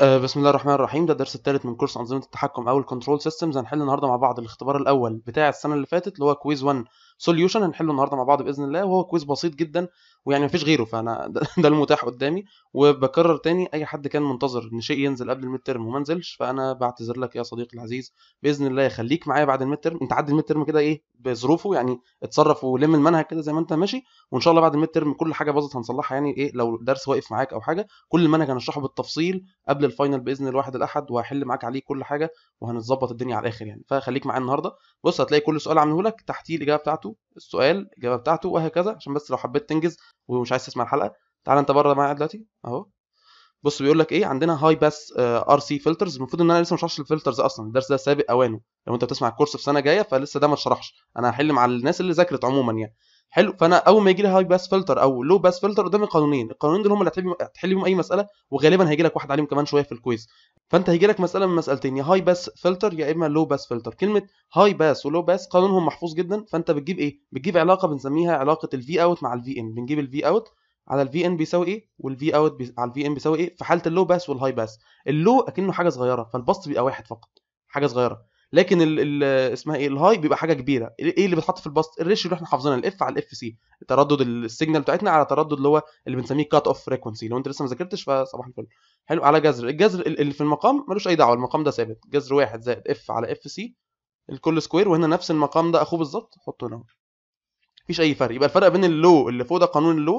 آه، بسم الله الرحمن الرحيم ده الدرس الثالث من كورس أنظمة التحكم أو الكنترول سيستمز هنحل النهارده مع بعض الاختبار الأول بتاع السنة اللي فاتت اللي هو كويز 1 سوليوشن هنحله النهارده مع بعض باذن الله وهو كويس بسيط جدا ويعني مفيش غيره فانا ده المتاح قدامي وبكرر تاني اي حد كان منتظر ان شيء ينزل قبل الميد ترم وما نزلش فانا بعتذر لك يا صديقي العزيز باذن الله خليك معايا بعد الميد ترم انت عدي الميد ترم كده ايه بظروفه يعني اتصرف ولم المنهج كده زي ما انت ماشي وان شاء الله بعد الميد ترم كل حاجه باظت هنصلحها يعني ايه لو درس واقف معاك او حاجه كل المنهج هنشرحه بالتفصيل قبل الفاينل باذن الواحد الاحد وهحل معاك عليه كل حاجه وهنظبط الدنيا على الاخر يعني فخليك معايا النهارده بص هتلاقي كل سؤال عامله لك تحتيه الاجابه بتاعته بتاعته السؤال الاجابه بتاعته وهكذا عشان بس لو حبيت تنجز ومش عايز تسمع الحلقه تعال انت بره معايا دلوقتي اهو بص بيقول لك ايه عندنا هاي باس ار سي فلترز المفروض ان انا لسه ما شرحتش الفلترز اصلا الدرس ده سابق اوانه لو انت بتسمع الكورس في سنه جايه فلسه ده ما اتشرحش انا هحل مع الناس اللي ذاكرت عموما يعني حلو فانا اول ما يجي لي هاي باس فلتر او لو باس فلتر قدامي قانونين القانونين دول هم اللي هتحل بيهم اي مساله وغالبا هيجي لك واحد عليهم كمان شويه في الكويز فانت هيجي لك مساله من مسالتين يا هاي باس فلتر يا اما لو باس فلتر كلمه هاي باس ولو باس قانونهم محفوظ جدا فانت بتجيب ايه بتجيب علاقه بنسميها علاقه الفي اوت مع الفي ان بنجيب الفي اوت على الفي ان بيساوي ايه والفي اوت بي... على الفي ان بيساوي ايه في حاله اللو باس والهاي باس اللو اكنه حاجه صغيره فالباس بيبقى واحد فقط حاجه صغيره لكن الـ الـ اسمها ايه الهاي بيبقى حاجه كبيره ايه, إيه اللي بيتحط في الباست الريشيو اللي احنا حافظينها الاف على الاف سي تردد السيجنال بتاعتنا على تردد اللي هو اللي بنسميه كات اوف فريكونسي لو انت لسه ما ذاكرتش فصباح الفل حلو على جذر الجذر اللي في المقام ملوش اي دعوه المقام ده ثابت جذر واحد زائد اف على اف سي الكل سكوير وهنا نفس المقام ده اخوه بالظبط حطه هنا مفيش اي فرق يبقى الفرق بين اللو اللي فوق ده قانون اللو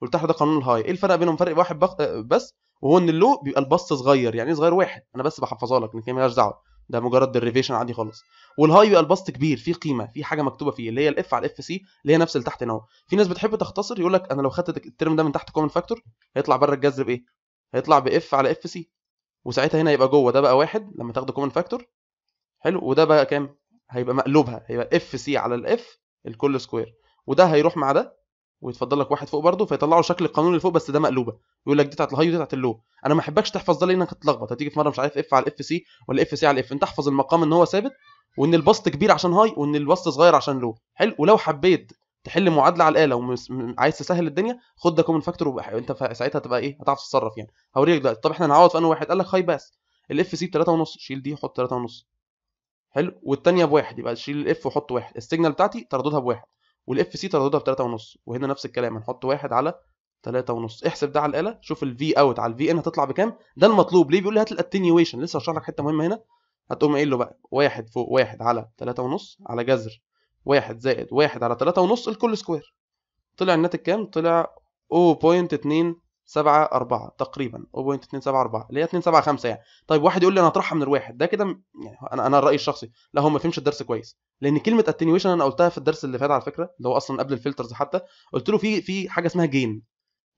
واللي تحت ده قانون الهاي ايه الفرق بينهم فرق واحد آه، بس وهو ان اللو بيبقى البص صغير يعني إيه صغير واحد انا بس بحفظها لك لكن مالهاش دعوه ده مجرد ديريفيشن عادي خالص والهاي بيبقى البسط كبير فيه قيمه فيه حاجه مكتوبه فيه اللي هي الاف على الاف سي اللي هي نفس اللي تحت هنا اهو في ناس بتحب تختصر يقول لك انا لو خدت الترم ده من تحت كومن فاكتور هيطلع بره الجذر بايه هيطلع باف على اف سي وساعتها هنا يبقى جوه ده بقى واحد لما تاخده كومن فاكتور حلو وده بقى كام هيبقى مقلوبها هيبقى اف سي على الاف الكل سكوير وده هيروح مع ده ويتفضل لك واحد فوق برضه فيطلعوا شكل القانون اللي فوق بس ده مقلوبه يقول لك دي بتاعت الهاي ودي بتاعت اللو انا ما احبكش تحفظ ده لانك هتتلخبط هتيجي في مره مش عارف اف على الاف سي ولا اف سي على الاف انت احفظ المقام ان هو ثابت وان البسط كبير عشان هاي وان البسط صغير عشان لو حلو ولو حبيت تحل معادله على الاله وعايز تسهل الدنيا خد ده كومن فاكتور وبقى... انت ساعتها تبقى ايه هتعرف تتصرف يعني هوريك دلوقتي طب احنا هنعوض في انه واحد قال لك هاي بس الاف سي ب 3.5 شيل دي حط 3.5 حلو والثانيه بواحد يبقى شيل الاف وحط واحد السيجنال بتاعتي ترددها بواحد والاف سي ترددها ب 3.5 وهنا نفس الكلام هنحط واحد على 3.5 احسب ده على الاله شوف الفي اوت على الفي ان هتطلع بكام ده المطلوب ليه بيقول لي هات الاتينيويشن لسه هشرح لك حته مهمه هنا هتقوم قايل له بقى واحد فوق واحد على 3.5 على جذر واحد زائد واحد على 3.5 الكل سكوير طلع الناتج كام؟ طلع 0.2 7 4 تقريبا أربعة اللي هي 275 يعني طيب واحد يقول لي انا هطرحها من الواحد ده كده يعني انا انا الراي الشخصي لا هو ما فهمش الدرس كويس لان كلمه اتنيويشن انا قلتها في الدرس اللي فات على فكره اللي هو اصلا قبل الفلترز حتى قلت له في في حاجه اسمها جين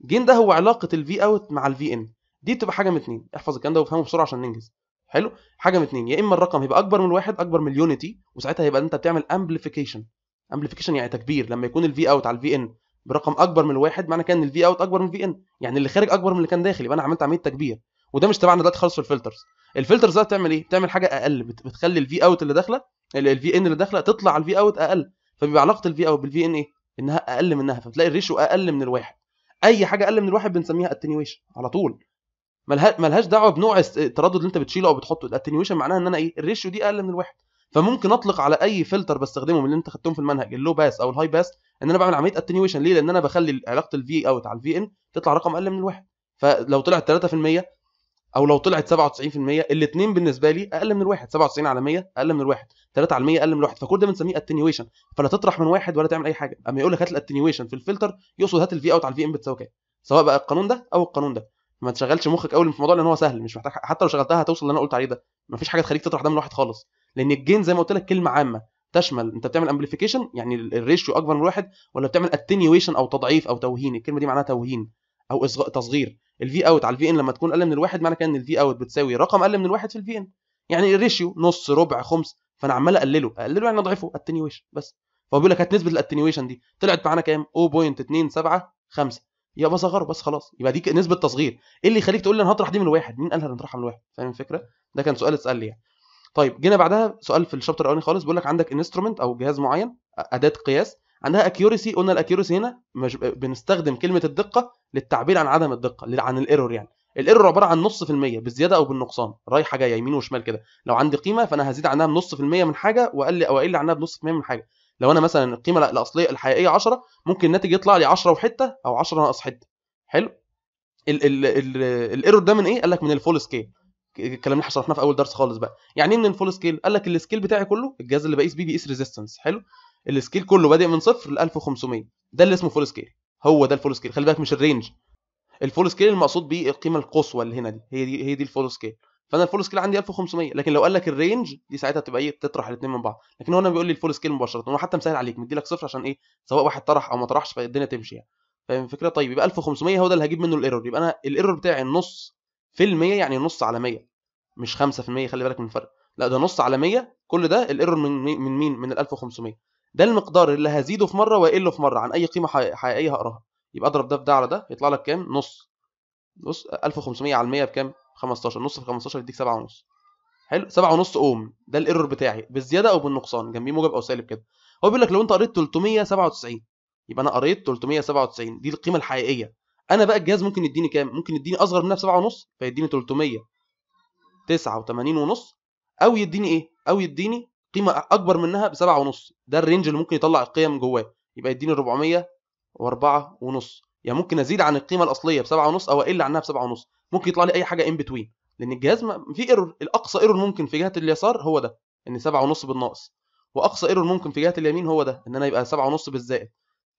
جين ده هو علاقه الفي اوت مع الفي ان دي بتبقى حاجه من اتنين احفظ الكلام ده وافهمه بسرعه عشان ننجز حلو حاجه من اتنين يا اما الرقم هيبقى اكبر من الواحد اكبر من اليونتي وساعتها هيبقى انت بتعمل امبليفيكيشن امبليفيكيشن يعني تكبير لما يكون الفي اوت على الفي ان برقم اكبر من الواحد معنى كده ان الفي اوت اكبر من الفي ان يعني اللي خارج اكبر من اللي كان داخل يبقى انا عملت عمليه تكبير وده مش تبعنا دلوقتي خالص في الفلترز الفلترز ده بتعمل ايه بتعمل حاجه اقل بتخلي الفي اوت اللي داخله الفي ان اللي داخله تطلع الفي اوت اقل فبيبقى علاقه الفي اوت بالفي ان ايه انها اقل منها فبتلاقي الريشو اقل من الواحد اي حاجه اقل من الواحد بنسميها اتنيويشن على طول ملهاش دعوه بنوع التردد اللي انت بتشيله او بتحطه الاتنيويشن معناها ان انا ايه الريشو دي اقل من الواحد فممكن اطلق على اي فلتر بستخدمه من اللي انت خدتهم في المنهج اللو باس او الهاي باس ان انا بعمل عمليه اتنيويشن ليه لان انا بخلي علاقه الفي اوت على الفي ان تطلع رقم اقل من الواحد فلو طلعت 3% او لو طلعت 97% الاثنين بالنسبه لي اقل من الواحد 97 على 100 اقل من الواحد 3 على 100 اقل من الواحد فكل ده بنسميه اتنيويشن فلا تطرح من واحد ولا تعمل اي حاجه اما يقول لك هات الاتنيويشن في الفلتر يقصد هات الفي اوت على الفي ان بتساوي كام سواء بقى القانون ده او القانون ده ما تشغلش مخك قوي في الموضوع لان هو سهل مش محتاج حتى لو شغلتها هتوصل اللي انا قلت عليه ده مفيش حاجه تخليك تطرح ده من واحد خالص لان الجين زي ما قلت لك كلمه عامه تشمل انت بتعمل امبليفيكيشن يعني الريشيو اكبر من واحد ولا بتعمل اتنيويشن او تضعيف او توهين الكلمه دي معناها توهين او تصغير الفي اوت على الفي ان لما تكون اقل من الواحد معنى كده ان الفي اوت بتساوي رقم اقل من الواحد في الفي ان يعني الريشيو نص ربع خمس فانا عمال اقلله اقلله يعني اضعفه اتنيويشن بس فهو بيقول لك هات نسبه الاتنيويشن دي طلعت معانا كام 0.275 يبقى صغره بس خلاص يبقى دي نسبه تصغير ايه اللي يخليك تقول لي انا هطرح دي من الواحد مين قال انا هطرحها من الواحد فاهم الفكره ده كان سؤال اتسال لي يعني طيب جينا بعدها سؤال في الشابتر الاولاني خالص بيقول لك عندك انسترومنت او جهاز معين اداه قياس عندها اكيورسي قلنا الاكيورسي هنا مش بنستخدم كلمه الدقه للتعبير عن عدم الدقه عن الايرور يعني الايرور عباره عن نص في المية بالزياده او بالنقصان رايحه جايه يمين وشمال كده لو عندي قيمه فانا هزيد عنها بنص في المية من حاجه واقل او اقل عنها بنص في المية من حاجه لو انا مثلا القيمه الاصليه الحقيقيه 10 ممكن الناتج يطلع لي 10 وحته او 10 ناقص حته حلو الايرور ده من ايه قال لك من الفول سكيل الكلام اللي شرحناه في اول درس خالص بقى يعني ايه ان فول سكيل قال لك السكيل بتاعي كله الجهاز اللي بقيس بيه بيقيس ريزيستنس حلو السكيل كله بادئ من صفر ل 1500 ده اللي اسمه فول سكيل هو ده الفول سكيل خلي بالك مش الرينج الفول سكيل المقصود بيه القيمه القصوى اللي هنا دي هي دي هي دي الفول سكيل فانا الفول سكيل عندي 1500 لكن لو قال لك الرينج دي ساعتها تبقى ايه تطرح الاثنين من بعض لكن هو هنا بيقول لي الفول سكيل مباشره هو حتى مسهل عليك مدي لك صفر عشان ايه سواء واحد طرح او ما طرحش فالدنيا تمشي يعني فاهم الفكره طيب يبقى 1500 هو ده اللي هجيب منه الايرور يبقى انا الايرور بتاعي النص في المية يعني نص على مية مش 5% خلي بالك من الفرق لا ده نص على 100 كل ده الايرور من من مين من ال 1500 ده المقدار اللي هزيده في مره واقله في مره عن اي قيمه حقيقيه هقراها يبقى اضرب ده في ده على ده يطلع لك كام نص نص 1500 على 100 بكام 15 نص في 15 يديك 7 ونص حلو 7 ونص اوم ده الايرور بتاعي بالزياده او بالنقصان جنبيه موجب او سالب كده هو بيقول لك لو انت قريت 397 يبقى انا قريت 397 دي القيمه الحقيقيه انا بقى الجهاز ممكن يديني كام ممكن يديني اصغر منها ب 7 ونص فيديني 300 وتمانين ونص او يديني ايه او يديني قيمه اكبر منها بسبعة ونص ده الرينج اللي ممكن يطلع القيم جواه يبقى يديني واربعة ونص يعني ممكن ازيد عن القيمه الاصليه بسبعة ونص او اقل عنها بسبعة ونص ممكن يطلع لي اي حاجه ان بتوين لان الجهاز في ايرور الاقصى ايرور ممكن في جهه اليسار هو ده ان سبعة ونص بالناقص واقصى ايرور ممكن في جهه اليمين هو ده ان انا يبقى سبعة ونص بالزائد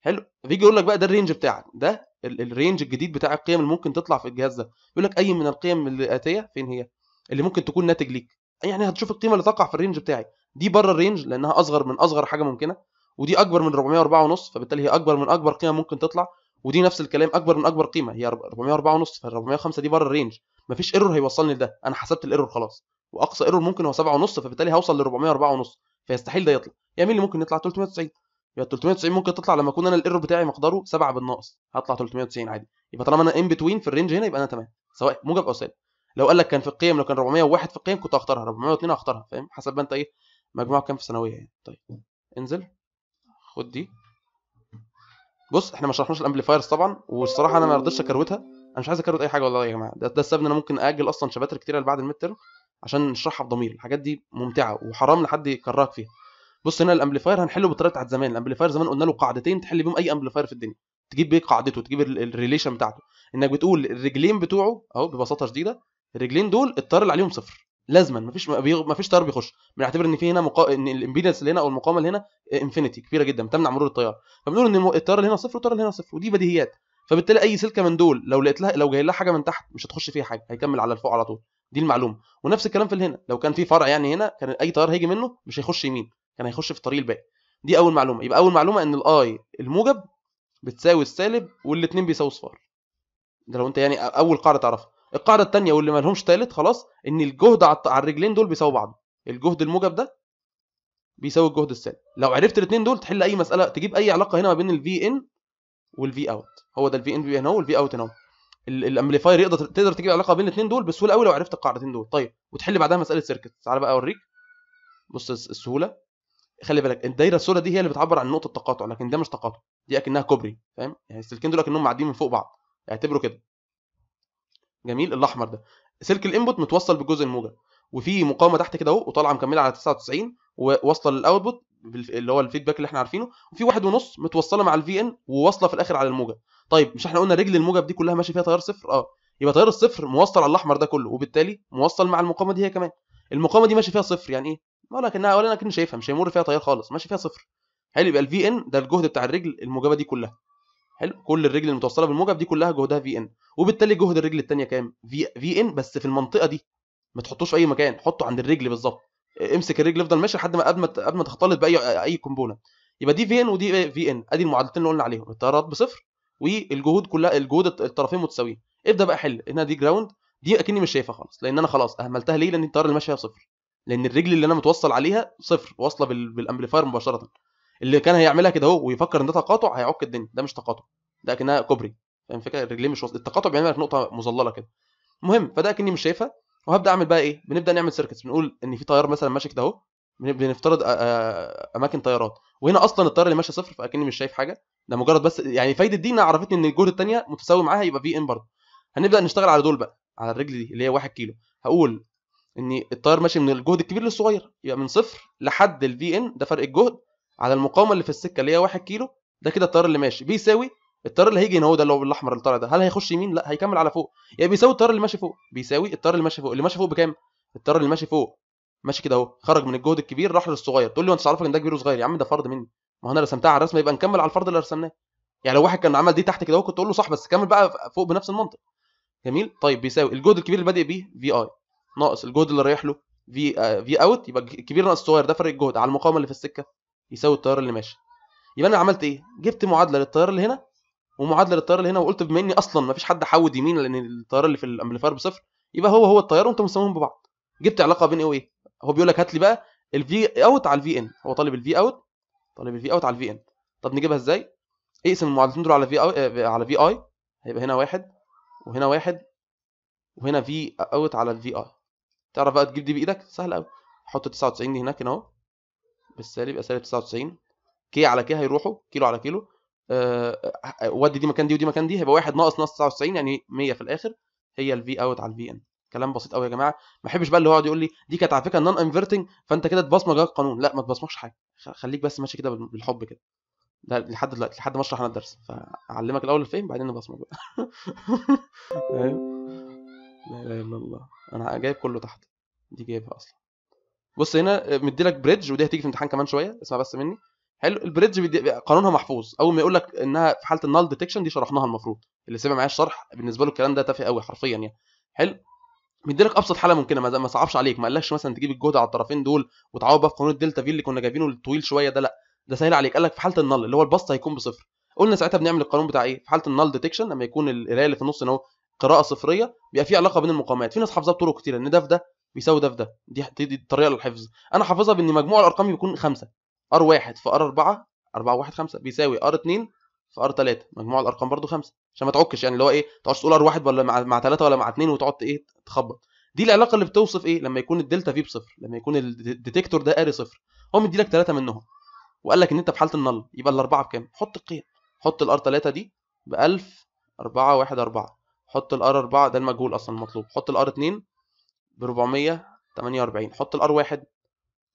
حلو فيجي يقول لك بقى ده الرينج بتاعك ده الرينج الجديد بتاع القيم اللي ممكن تطلع في الجهاز ده يقول لك اي من القيم الاتيه فين هي اللي ممكن تكون ناتج ليك يعني هتشوف القيمه اللي تقع في الرينج بتاعي دي بره الرينج لانها اصغر من اصغر حاجه ممكنه ودي اكبر من 404 ونص فبالتالي هي اكبر من اكبر قيمه ممكن تطلع ودي نفس الكلام اكبر من اكبر قيمه هي 404 ونص فال 405 دي بره الرينج مفيش ايرور هيوصلني لده انا حسبت الايرور خلاص واقصى ايرور ممكن هو 7 ونص فبالتالي هوصل ل 404 ونص فيستحيل ده يطلع يعني مين اللي ممكن يطلع 390 يبقى 390 ممكن تطلع لما اكون انا الايرور بتاعي مقداره 7 بالناقص هطلع 390 عادي يبقى طالما انا ان بتوين في الرينج هنا يبقى انا تمام سواء موجب او سالب لو قال لك كان في القيم لو كان 401 في القيم كنت هختارها 402 هختارها فاهم حسب بقى انت ايه مجموعة كام في الثانويه يعني طيب انزل خد دي بص احنا ما شرحناش الامبليفايرز طبعا والصراحه انا ما رضيتش اكروتها انا مش عايز اكروت اي حاجه والله يا جماعه ده, ده السبب ان انا ممكن اجل اصلا شباتر كتيره لبعد الميد ترم عشان نشرحها بضمير الحاجات دي ممتعه وحرام لحد يكرهك فيها بص هنا الامبليفاير هنحله بالطريقه بتاعت زمان الامبليفاير زمان قلنا له قاعدتين تحل بيهم اي امبليفاير في الدنيا تجيب بيه قاعدته تجيب الريليشن بتاعته انك بتقول الرجلين بتوعه اهو ببساطه شديده الرجلين دول الطار اللي عليهم صفر لازما مفيش مفيش طيار بيخش بنعتبر ان في هنا مقا... ان الامبيدنس اللي هنا او المقاومه اللي هنا انفينيتي آه، كبيره جدا بتمنع مرور الطيار فبنقول ان التيار اللي هنا صفر والتيار اللي هنا صفر ودي بديهيات فبالتالي اي سلكه من دول لو لقيت لها لو جاي لها حاجه من تحت مش هتخش فيها حاجه هيكمل على الفوق على طول دي المعلومه ونفس الكلام في هنا لو كان في فرع يعني هنا كان اي طيار هيجي منه مش هيخش يمين كان هيخش في الطريق الباقي دي اول معلومه يبقى اول معلومه ان الاي الموجب بتساوي السالب والاثنين بيساووا صفار ده لو انت يعني اول قاعده تعرفها القاعده الثانيه واللي ما لهمش ثالث خلاص ان الجهد على الرجلين دول بيساوي بعض الجهد الموجب ده بيساوي الجهد السالب لو عرفت الاثنين دول تحل اي مساله تجيب اي علاقه هنا ما بين الفي ان والفي اوت هو ده الفي ان في هنا والفي اوت هنا الامبليفاير يقدر تقدر تجيب علاقه بين الاثنين دول بسهوله قوي لو عرفت القاعدتين دول طيب وتحل بعدها مساله سيركت تعالى بقى اوريك بص السهوله خلي بالك الدايره السوداء دي هي اللي بتعبر عن نقطه تقاطع لكن ده مش تقاطع دي اكنها كوبري فاهم يعني السلكين دول اكنهم معديين من فوق بعض اعتبره كده جميل الاحمر ده سلك الانبوت متوصل بجزء الموجب وفي مقاومه تحت كده اهو وطالعه مكمله على 99 وواصله للاوتبوت اللي هو الفيدباك اللي احنا عارفينه وفي واحد ونص متوصله مع الفي ان وواصله في الاخر على الموجب طيب مش احنا قلنا رجل الموجب دي كلها ماشي فيها تيار صفر اه يبقى تيار الصفر موصل على الاحمر ده كله وبالتالي موصل مع المقاومه دي هي كمان المقاومه دي ماشي فيها صفر يعني ايه انا ولكن شايفها مش هيمر فيها تيار خالص ماشي فيها صفر حلو يبقى الفي ان ده الجهد بتاع الرجل الموجبه دي كلها حلو كل الرجل المتوصله بالموجب دي كلها جهدها في ان وبالتالي جهد الرجل الثانيه كام في في ان بس في المنطقه دي ما تحطوش في اي مكان حطه عند الرجل بالظبط امسك الرجل افضل ماشي لحد ما قبل ما قبل ما تختلط باي اي كومبوننت يبقى دي في ان ودي في ان ادي المعادلتين اللي قلنا عليهم التيارات بصفر والجهود كلها الجهود الطرفين متساويين ابدا بقى حل هنا دي جراوند دي اكني مش شايفها خالص لان انا خلاص اهملتها ليه لان التيار اللي ماشيه صفر لان الرجل اللي انا متوصل عليها صفر واصله بالامبليفاير مباشره اللي كان هيعملها كده اهو ويفكر ان ده تقاطع هيعك الدنيا ده مش تقاطع ده كانها كوبري فاهم الفكره الرجلين مش وصل التقاطع بيعمل لك نقطه مظلله كده المهم فده اكني مش شايفها وهبدا اعمل بقى ايه بنبدا نعمل سيركتس بنقول ان في طيار مثلا ماشي كده اهو بنفترض اماكن طيارات وهنا اصلا الطياره اللي ماشي صفر فاكني مش شايف حاجه ده مجرد بس يعني فايده دي انها عرفتني ان الجهد الثانيه متساوي معاها يبقى في ان برضه هنبدا نشتغل على دول بقى على الرجل دي اللي هي 1 كيلو هقول ان الطيار ماشي من الجهد الكبير للصغير يبقى من صفر لحد الفي ان ده فرق الجهد على المقاومه اللي في السكه اللي هي 1 كيلو ده كده التيار اللي ماشي بيساوي التيار اللي هيجي هنا هو ده اللي هو بالاحمر اللي طالع ده هل هيخش يمين لا هيكمل على فوق يا يعني بيساوي التيار اللي ماشي فوق بيساوي التيار اللي ماشي فوق اللي ماشي فوق بكام التيار اللي ماشي فوق ماشي كده اهو خرج من الجهد الكبير راح للصغير تقول لي انت عارفك ان ده كبير وصغير يا عم ده فرض مني ما هو انا رسمتها على الرسمه يبقى نكمل على الفرض اللي رسمناه يعني لو واحد كان عمل دي تحت كده اهو كنت اقول له صح بس كمل بقى فوق بنفس المنطق جميل طيب بيساوي الجهد الكبير اللي بادئ بيه في اي ناقص الجهد اللي رايح له في آه، في اوت يبقى الكبير ناقص الصغير ده فرق الجهد على المقاومه اللي في السكه يساوي التيار اللي ماشي يبقى انا عملت ايه جبت معادله للتيار اللي هنا ومعادله للتيار اللي هنا وقلت بما اني اصلا ما فيش حد حود يمين لان التيار اللي في الامبليفاير بصفر يبقى هو هو التيار وانتم مساويهم ببعض جبت علاقه بين ايه وايه هو بيقول لك هات لي بقى الفي اوت على الفي ان هو طالب الفي اوت طالب الفي اوت على الفي ان طب نجيبها ازاي اقسم المعادلتين دول على في أو... آه، على في اي هيبقى هنا واحد وهنا واحد وهنا في اوت على الفي اي تعرف بقى تجيب دي بايدك سهل قوي حط 99 دي هناك هنا اهو السالب يبقى سالب 99 كي على كي هيروحوا كيلو على كيلو آه،, أه ودي دي مكان دي ودي مكان دي هيبقى واحد ناقص ناقص 99 يعني 100 في الاخر هي الفي اوت على الفي ان كلام بسيط قوي يا جماعه ما احبش بقى اللي هو يقعد يقول لي دي كانت على فكره نون انفيرتنج فانت كده تبصمج جوه القانون لا ما تبصمجش حاجه خليك بس ماشي كده بالحب كده ده لحد دلوقتي لحد ما اشرح انا الدرس فاعلمك الاول الفهم بعدين نبصمج بقى أيوه. لا اله الا الله انا جايب كله تحت دي جايبها اصلا بص هنا آه، مديلك بريدج ودي هتيجي في امتحان كمان شويه اسمع بس مني حلو البريدج قانونها محفوظ اول ما يقول لك انها في حاله النال ديتكشن دي شرحناها المفروض اللي سمع معايا الشرح بالنسبه له الكلام ده تافه قوي حرفيا يعني حلو مديلك ابسط حاله ممكنه ما صعبش عليك ما قالكش مثلا تجيب الجهد على الطرفين دول وتعوض بقى في قانون الدلتا في اللي كنا جايبينه الطويل شويه ده لا ده سهل عليك قال لك في حاله النال اللي هو البسط هيكون بصفر قلنا ساعتها بنعمل القانون بتاع ايه في حاله النال ديتكشن لما يكون القرايه اللي في النص ان هو قراءه صفريه بيبقى في علاقه بين المقامات في ناس حافظه بطرق كتيره ان ده في ده بيساوي ده في ده دي دي الطريقه للحفظ انا حافظها بان مجموع الارقام بيكون 5 ار1 في ار4 4 1 5 بيساوي ار2 في ار 3 مجموع الارقام برده 5 عشان ما تعكش يعني اللي هو ايه ما تقعدش تقول ار 1 ولا مع, مع 3 ولا مع 2 وتقعد ايه تخبط دي العلاقه اللي بتوصف ايه لما يكون الدلتا في بصفر لما يكون الديتكتور ده قاري صفر هو مدي لك 3 منهم وقال لك ان انت في حاله النل يبقى الاربعه بكام حط القيم حط الار 3 دي ب 1000 4 1 4 حط الار 4 ده المجهول اصلا المطلوب حط الار 2 ب 448 حط الار 1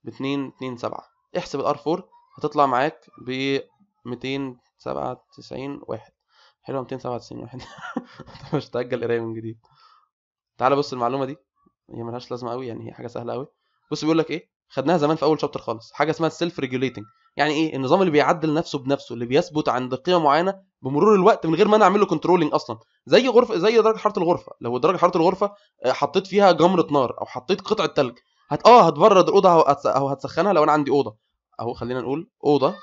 ب 227 احسب الار 4 هتطلع معاك ب 297 1 حلوه 297 1 مش تأجل قرايه من جديد تعال بص المعلومه دي هي ملهاش لازمه قوي يعني هي حاجه سهله قوي بص بيقول لك ايه خدناها زمان في اول شابتر خالص حاجه اسمها السيلف ريجوليتنج يعني ايه النظام اللي بيعدل نفسه بنفسه اللي بيثبت عند قيمه معينه بمرور الوقت من غير ما انا اعمل له كنترولنج اصلا زي غرفه زي درجه حراره الغرفه لو درجه حراره الغرفه آه، حطيت فيها جمره نار او حطيت قطعه ثلج هت اه هتبرد الاوضه او هتسخنها لو انا عندي اوضه اهو خلينا نقول اوضه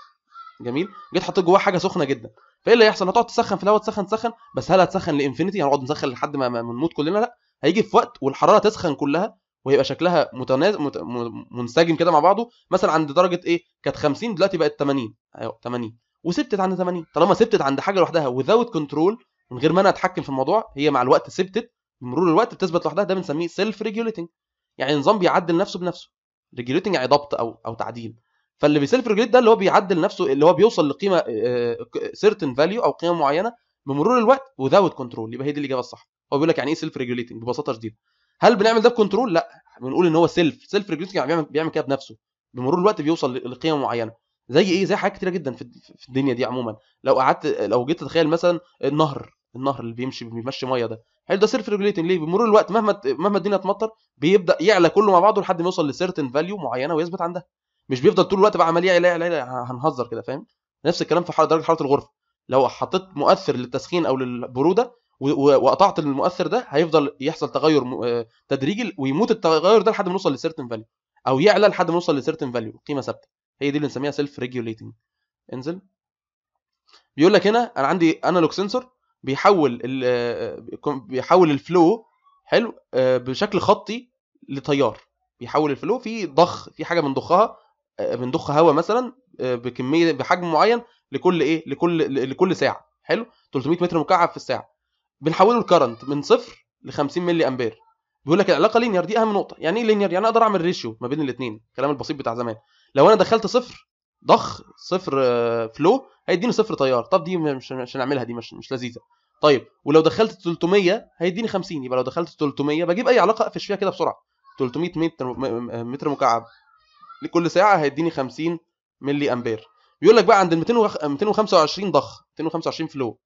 جميل جيت حطيت جواها حاجه سخنه جدا فايه اللي هيحصل هتقعد تسخن في الهواء تسخن تسخن بس هل هتسخن لانفينيتي هنقعد نسخن لحد ما نموت كلنا لا هيجي في وقت والحراره تسخن كلها وهيبقى شكلها متناز... مت... منسجم كده مع بعضه مثلا عند درجه ايه كانت 50 دلوقتي بقت 80 ايوه 80 وثبتت عند 80 طالما ثبتت عند حاجه لوحدها وذاوت كنترول من غير ما انا اتحكم في الموضوع هي مع الوقت ثبتت بمرور الوقت بتثبت لوحدها ده بنسميه سيلف ريجوليتنج يعني نظام بيعدل نفسه بنفسه ريجوليتنج يعني ضبط او او تعديل فاللي بيسيلف ريجوليت ده اللي هو بيعدل نفسه اللي هو بيوصل لقيمه سيرتن آه، فاليو آه، او قيمه معينه بمرور الوقت وذاوت كنترول يبقى هي دي الاجابه الصح هو بيقول لك يعني ايه سيلف ريجوليتنج ببساطه شديده هل بنعمل ده بكنترول لا بنقول ان هو سيلف سيلف ريجريسنج يعني بيعمل بيعمل كده بنفسه بمرور الوقت بيوصل لقيم معينه زي ايه زي حاجات كتيره جدا في الدنيا دي عموما لو قعدت لو جيت تتخيل مثلا النهر النهر اللي بيمشي بيمشي ميه ده حلو ده سيلف ريجوليتنج ليه بمرور الوقت مهما مهما الدنيا تمطر بيبدا يعلى كله مع بعضه لحد ما يوصل لسيرتن فاليو معينه ويثبت عندها مش بيفضل طول الوقت بقى عمال يعلى يعلى هنهزر كده فاهم نفس الكلام في درجه حراره الغرفه لو حطيت مؤثر للتسخين او للبروده وقطعت المؤثر ده هيفضل يحصل تغير آه، تدريجي ويموت التغير ده لحد ما نوصل لسيرتن فاليو او يعلى لحد ما نوصل لسيرتن فاليو قيمه ثابته هي دي اللي بنسميها سيلف ريجوليتنج انزل بيقول لك هنا انا عندي انالوج سنسور بيحول آه، آه، بيحول الفلو حلو بشكل خطي لتيار بيحول الفلو في ضخ في حاجه بنضخها بنضخ هواء مثلا بكميه بحجم معين لكل ايه لكل لكل ساعه حلو 300 متر مكعب في الساعه بنحوله لكرنت من صفر ل 50 ملي امبير بيقول لك العلاقه لينير دي اهم نقطه يعني ايه لينير يعني اقدر اعمل ريشيو ما بين الاثنين الكلام البسيط بتاع زمان لو انا دخلت صفر ضخ صفر فلو آه، هيديني صفر تيار طب دي مش مش هنعملها دي مش مش لذيذه طيب ولو دخلت 300 هيديني 50 يبقى لو دخلت 300 بجيب اي علاقه اقفش فيها كده بسرعه 300 متر متر مكعب لكل ساعه هيديني 50 ملي امبير بيقول لك بقى عند ال 225 ضخ 225 فلو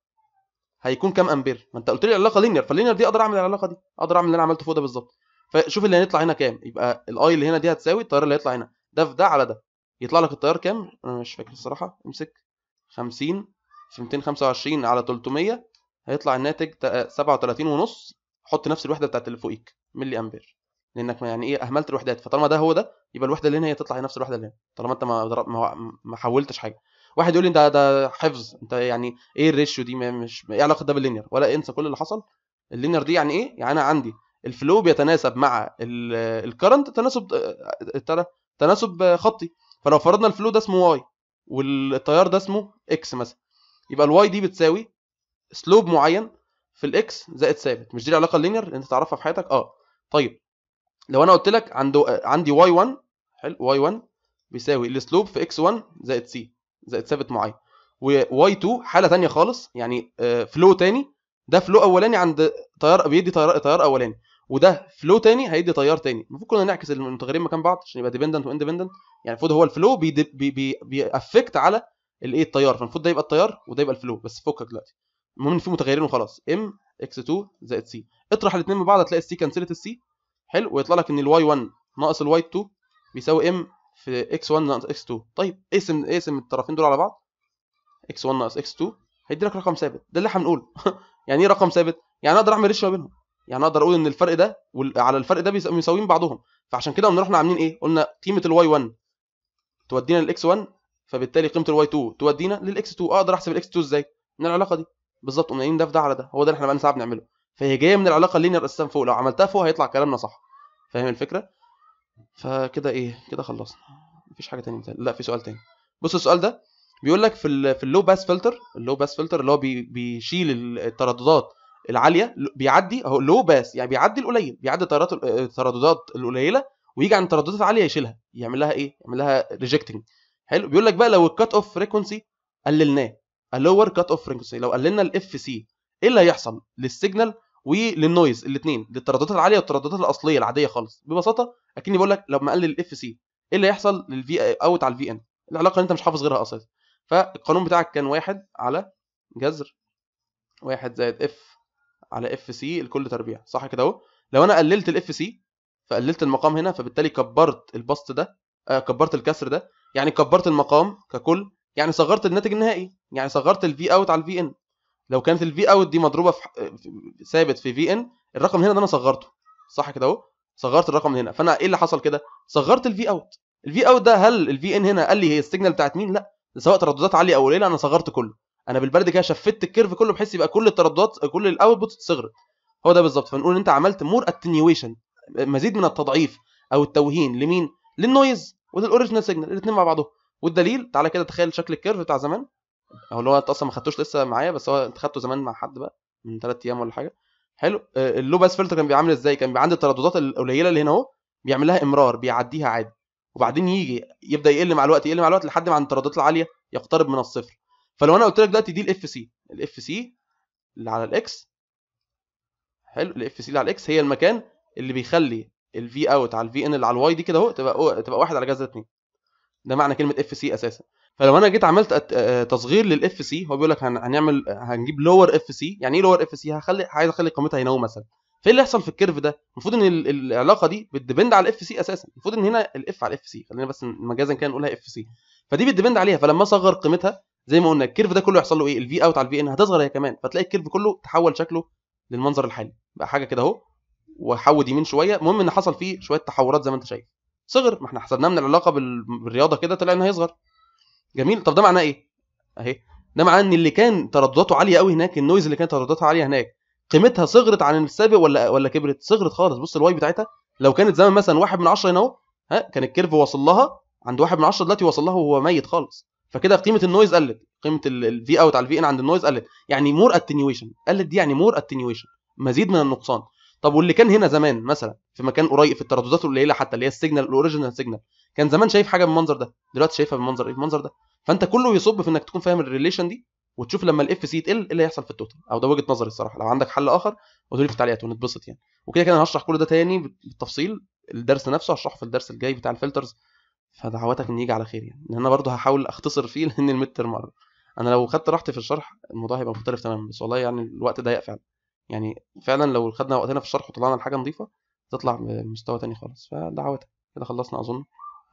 هيكون كام امبير ما انت قلت لي العلاقه لينير فاللينير دي اقدر اعمل العلاقه دي اقدر اعمل اللي انا عملته فوق ده بالظبط فشوف اللي هيطلع هنا كام يبقى الاي اللي هنا دي هتساوي التيار اللي هيطلع هنا ده في ده على ده يطلع لك التيار كام انا مش فاكر الصراحه امسك 50 في 225 على 300 هيطلع الناتج 37 ونص حط نفس الوحده بتاعت اللي فوقيك ملي امبير لانك يعني ايه اهملت الوحدات فطالما ده هو ده يبقى الوحده اللي هنا هي تطلع هي نفس الوحده اللي هنا طالما انت ما ما حولتش حاجه واحد يقول لي ده ده حفظ انت يعني ايه الريشيو دي مش ايه علاقه ده باللينير ولا انسى كل اللي حصل اللينير دي يعني ايه يعني انا عندي الفلو بيتناسب مع الكرنت تناسب تناسب خطي فلو فرضنا الفلو ده اسمه واي والتيار ده اسمه اكس مثلا يبقى الواي دي بتساوي سلوب معين في الاكس زائد ثابت مش دي العلاقه اللينير اللي انت تعرفها في حياتك اه طيب لو انا قلت لك عنده عندي واي 1 حلو واي 1 بيساوي السلوب في اكس 1 زائد سي زائد ثابت معين وواي 2 حاله ثانيه خالص يعني فلو آه، ثاني ده فلو اولاني عند تيار بيدي تيار تيار اولاني وده فلو ثاني هيدي تيار ثاني المفروض كنا نعكس المتغيرين مكان بعض عشان يبقى ديبندنت واندبندنت يعني المفروض هو الفلو بيأفكت على الايه التيار فالمفروض ده يبقى التيار وده يبقى الفلو بس فكك دلوقتي المهم ان في متغيرين وخلاص ام اكس 2 زائد سي اطرح الاثنين من بعض هتلاقي السي كنسلت السي حلو ويطلع لك ان الواي 1 ناقص الواي 2 بيساوي ام في x 1 ناقص x 2 طيب اقسم اقسم الطرفين دول على بعض x 1 ناقص x 2 هيدي لك رقم ثابت ده اللي احنا بنقوله يعني ايه رقم ثابت يعني اقدر اعمل ريشيو ما بينهم يعني اقدر اقول ان الفرق ده على الفرق ده بيساويين بعضهم فعشان كده قمنا رحنا عاملين ايه قلنا قيمه الواي 1 تودينا للاكس 1 فبالتالي قيمه الواي 2 تودينا للاكس 2 اقدر احسب الاكس 2 ازاي من العلاقه دي بالظبط قمنا قايلين ده في ده على ده هو ده اللي احنا بقى ساعه بنعمله فهي جايه من العلاقه اللينير اساسا فوق لو عملتها فوق هيطلع كلامنا صح فاهم الفكره فكده ايه كده خلصنا مفيش حاجه تانية لا في سؤال تاني بص السؤال ده بيقول لك في في اللو باس فلتر اللو باس فلتر اللي هو بيشيل الترددات العاليه بيعدي اهو لو باس يعني بيعدي القليل بيعدي الترددات القليله ويجي عند الترددات العاليه يشيلها يعمل لها ايه يعمل لها ريجكتنج حلو بيقول لك بقى لو الكات اوف فريكونسي قللناه اللور كات اوف فريكونسي لو قللنا الاف سي ايه اللي هيحصل للسيجنال وللنويز الاثنين للترددات العاليه والترددات الاصليه العاديه خالص ببساطه اكني بقول لك لما اقلل الاف سي ايه اللي هيحصل للفي اوت على الفي ان العلاقه اللي انت مش حافظ غيرها اساسا فالقانون بتاعك كان واحد على جذر واحد زائد اف على اف سي لكل تربيع صح كده اهو لو انا قللت الاف سي فقللت المقام هنا فبالتالي كبرت البسط ده آه كبرت الكسر ده يعني كبرت المقام ككل يعني صغرت الناتج النهائي يعني صغرت الفي اوت على الفي ان لو كانت الفي اوت دي مضروبه في ثابت في في ان الرقم هنا ده انا صغرته صح كده اهو صغرت الرقم هنا فانا ايه اللي حصل كده صغرت الفي اوت الفي اوت ده هل الفي ان هنا قال لي هي السيجنال بتاعت مين لا سواء ترددات عاليه او قليله انا صغرت كله انا بالبلدي كده شفت الكيرف كله بحيث يبقى كل الترددات كل الاوتبوت صغرت هو ده بالظبط فنقول ان انت عملت مور اتنيويشن مزيد من التضعيف او التوهين لمين للنويز وللاوريجينال سيجنال الاثنين مع بعضهم والدليل تعالى كده تخيل شكل الكيرف بتاع زمان هو اللي هو انت اصلا ما خدتوش لسه معايا بس هو انت خدته زمان مع حد بقى من ثلاث ايام ولا حاجه حلو آه، اللو باس فلتر كان بيعمل ازاي كان عندي الترددات القليله اللي هنا اهو بيعمل لها امرار بيعديها عادي وبعدين يجي يبدا يقل مع الوقت يقل مع الوقت لحد ما عند الترددات العاليه يقترب من الصفر فلو انا قلت لك دلوقتي دي الاف سي الاف سي اللي على الاكس حلو الاف سي اللي على الاكس هي المكان اللي بيخلي الفي اوت على الفي ان اللي على الواي دي كده اهو تبقى تبقى واحد على جذر اثنين ده معنى كلمه اف سي اساسا فلو انا جيت عملت آه، آه، تصغير للاف سي هو بيقول لك هنعمل هنجيب لور اف سي يعني ايه لور اف سي هخلي عايز اخلي قيمتها هنا مثلا فايه اللي يحصل في الكيرف ده المفروض ان العلاقه دي بتديبند على الاف سي اساسا المفروض ان هنا الاف على الاف سي خلينا بس مجازا كده نقولها اف سي فدي بتديبند عليها فلما اصغر قيمتها زي ما قلنا الكيرف ده كله يحصل له ايه الفي اوت على الفي ان هتصغر هي كمان فتلاقي الكيرف كله تحول شكله للمنظر الحالي بقى حاجه كده اهو وحود يمين شويه المهم ان حصل فيه شويه تحورات زي ما انت شايف صغر ما احنا حسبناه من العلاقه بالرياضه كده طلع ان هيصغر جميل طب ده معناه ايه اهي ده معناه ان اللي كان تردداته عاليه قوي هناك النويز اللي كانت تردداتها عاليه هناك قيمتها صغرت عن السابق ولا ولا كبرت صغرت خالص بص الواي بتاعتها لو كانت زمان مثلا 1 من 10 هنا اهو ها كان الكيرف واصل لها عند 1 من 10 دلوقتي واصل لها وهو ميت خالص فكده قيمه النويز قلت قيمه الفي اوت على الفي ان عند النويز قلت يعني مور اتنيويشن قلت دي يعني مور اتنيويشن مزيد من النقصان طب واللي كان هنا زمان مثلا في مكان قريب في الترددات القليله حتى اللي هي السيجنال الاوريجينال سيجنال كان زمان شايف حاجه بالمنظر ده دلوقتي شايفها بالمنظر ايه المنظر ده فانت كله يصب في انك تكون فاهم الريليشن دي وتشوف لما الاف سي يتقل ايه اللي هيحصل في التوتال او ده وجهه نظري الصراحه لو عندك حل اخر قول لي في التعليقات ونتبسط يعني وكده كده انا هشرح كل ده تاني بالتفصيل الدرس نفسه هشرحه في الدرس الجاي بتاع الفلترز فدعواتك ان يجي على خير يعني لان انا برضه هحاول اختصر فيه لان المتر مرة انا لو خدت راحتي في الشرح الموضوع هيبقى مختلف تماما بس والله يعني الوقت ضيق فعلا يعني فعلا لو خدنا وقتنا في الشرح وطلعنا الحاجه نظيفه تطلع بمستوى تاني خالص فدعواتك كده خلصنا اظن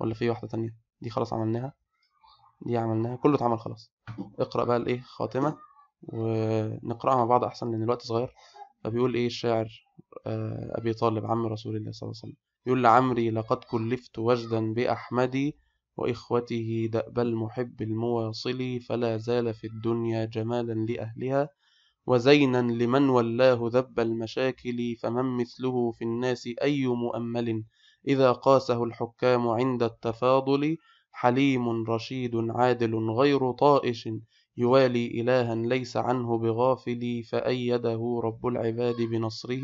ولا في واحده تانية دي خلاص عملناها دي عملناها كله اتعمل خلاص اقرأ بقى الايه خاتمة ونقرأها مع بعض احسن لان الوقت صغير فبيقول ايه الشاعر آه، ابي طالب عم رسول الله صلى الله عليه وسلم يقول لعمري لقد كلفت وجدا بأحمدي وإخوته دأب المحب المواصل فلا زال في الدنيا جمالا لأهلها وزينا لمن ولاه ذب المشاكل فمن مثله في الناس أي مؤمل إذا قاسه الحكام عند التفاضل حليم رشيد عادل غير طائش يوالي إلها ليس عنه بغافل فأيده رب العباد بنصره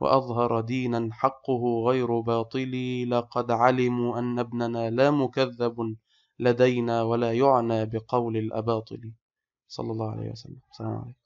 وأظهر دينا حقه غير باطل لقد علموا أن ابننا لا مكذب لدينا ولا يعنى بقول الأباطل صلى الله عليه وسلم السلام عليكم